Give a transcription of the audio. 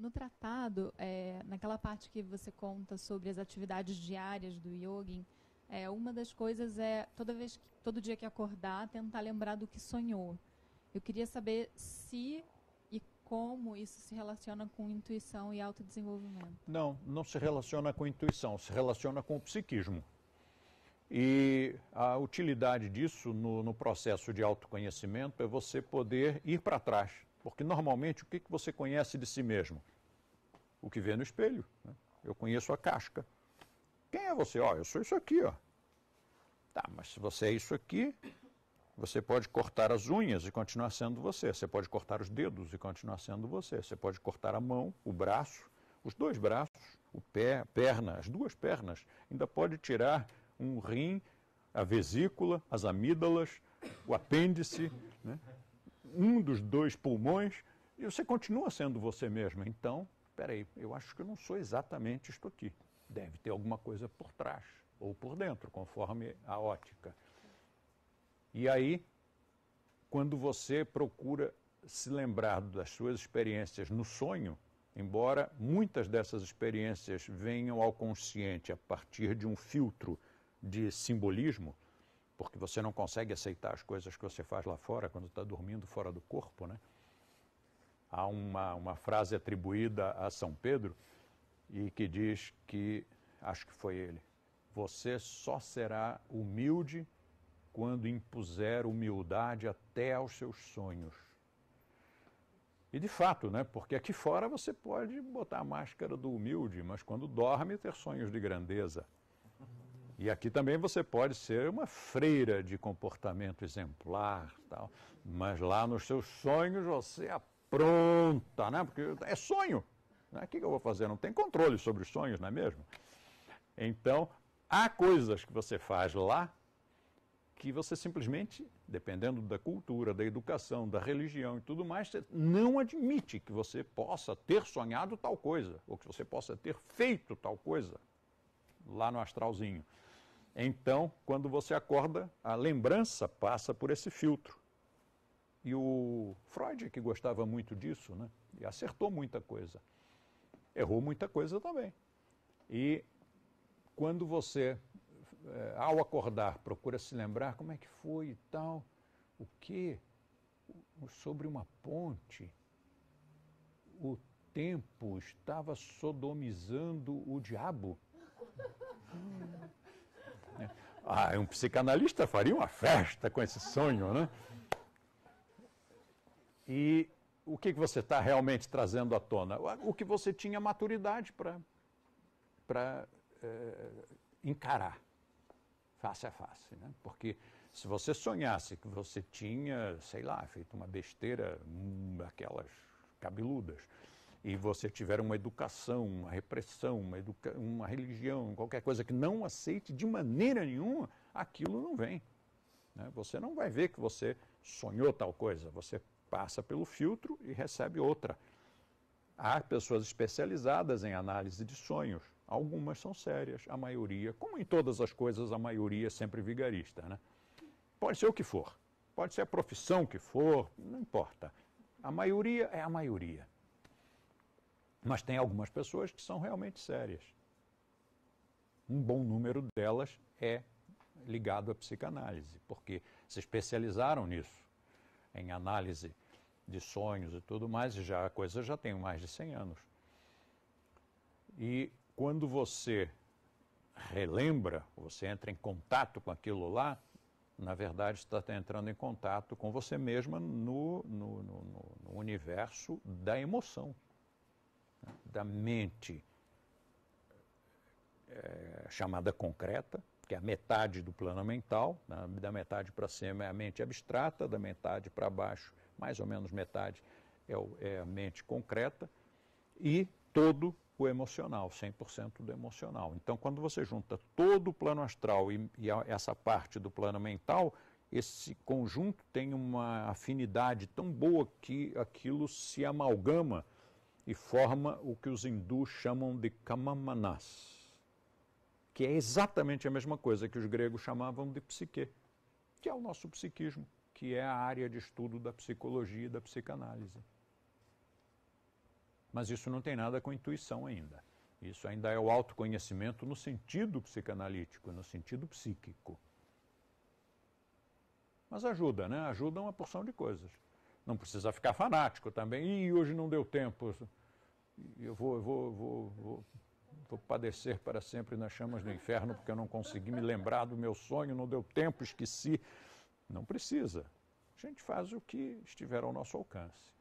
No tratado, é, naquela parte que você conta sobre as atividades diárias do yoga, é, uma das coisas é toda vez que, todo dia que acordar tentar lembrar do que sonhou. Eu queria saber se e como isso se relaciona com intuição e autodesenvolvimento. Não, não se relaciona com intuição, se relaciona com o psiquismo. E a utilidade disso no, no processo de autoconhecimento é você poder ir para trás, porque normalmente o que, você conhece de si mesmo? O que vê no espelho. Né? Eu conheço a casca. Quem é você? Olha, oh, eu sou isso aqui, ó. Tá, mas se você é isso aqui, você pode cortar as unhas e continuar sendo você. Você pode cortar os dedos e continuar sendo você. Você pode cortar a mão, o braço, os dois braços, o pé, a perna, as duas pernas. Ainda pode tirar um rim, a vesícula, as amígdalas, o apêndice, né? um dos dois pulmões e você continua sendo você mesmo. Então, peraí, eu acho que eu não sou exatamente isto aqui. Deve ter alguma coisa por trás ou por dentro, conforme a ótica. E aí, quando você procura se lembrar das suas experiências no sonho, embora muitas dessas experiências venham ao consciente a partir de um filtro de simbolismo, porque você não consegue aceitar as coisas que você faz lá fora quando está dormindo fora do corpo, né? Há uma, uma frase atribuída a São Pedro e que diz que, acho que foi ele, você só será humilde quando impuser humildade até aos seus sonhos. E de fato, né? Porque aqui fora você pode botar a máscara do humilde, mas quando dorme ter sonhos de grandeza. E aqui também você pode ser uma freira de comportamento exemplar, tal, mas lá nos seus sonhos você apronta, né? Porque é sonho. Né? O que eu vou fazer? Não tem controle sobre os sonhos, não é mesmo? Então, há coisas que você faz lá que você simplesmente, dependendo da cultura, da educação, da religião e tudo mais, não admite que você possa ter sonhado tal coisa, ou que você possa ter feito tal coisa lá no astralzinho. Então, quando você acorda, a lembrança passa por esse filtro. E o Freud, que gostava muito disso, né, e acertou muita coisa, errou muita coisa também. E quando você, eh, ao acordar, procura se lembrar como é que foi e tal, o que, sobre uma ponte, o tempo estava sodomizando o diabo. Hum. É. Ah, um psicanalista faria uma festa com esse sonho, né? E o que, que você está realmente trazendo à tona? O que você tinha maturidade para é, eh, encarar, face a face. Né? Porque se você sonhasse que você tinha, sei lá, feito uma besteira, hum, aquelas cabeludas, e você tiver uma educação, uma repressão, uma, educa... uma religião, qualquer coisa que não aceite de maneira nenhuma, aquilo não vem. Né? Você não vai ver que você sonhou tal coisa, você passa pelo filtro e recebe outra. Há pessoas especializadas em análise de sonhos. Algumas são sérias, a maioria, como em todas as coisas, a maioria é sempre vigarista. Né? Pode ser o que for, pode ser a profissão que for, não importa. A maioria é a maioria. Mas tem algumas pessoas que são realmente sérias. Um bom número delas é ligado à psicanálise, porque se especializaram nisso, em análise de sonhos e tudo mais, e já a coisa já tem mais de 100 anos. E quando você relembra, você entra em contato com aquilo lá, na verdade está entrando em contato com você mesma no, no, no, no universo da emoção da mente é, chamada concreta, que é a metade do plano mental, né? da metade para cima é a mente abstrata, da metade para baixo, mais ou menos metade, é, o, é a mente concreta, e todo o emocional, 100% do emocional. Então, quando você junta todo o plano astral e, e a, essa parte do plano mental, esse conjunto tem uma afinidade tão boa que aquilo se amalgama e forma o que os hindus chamam de Kamamanas, que é exatamente a mesma coisa que os gregos chamavam de psique, que é o nosso psiquismo, que é a área de estudo da psicologia e da psicanálise. Mas isso não tem nada com intuição ainda. Isso ainda é o autoconhecimento no sentido psicanalítico, no sentido psíquico. Mas ajuda, né? Ajuda uma porção de coisas. Não precisa ficar fanático também. E hoje não deu tempo eu vou, eu vou, eu vou, vou, vou padecer para sempre nas chamas do inferno porque eu não consegui me lembrar do meu sonho, não deu tempo, esqueci. Não precisa. A gente faz o que estiver ao nosso alcance.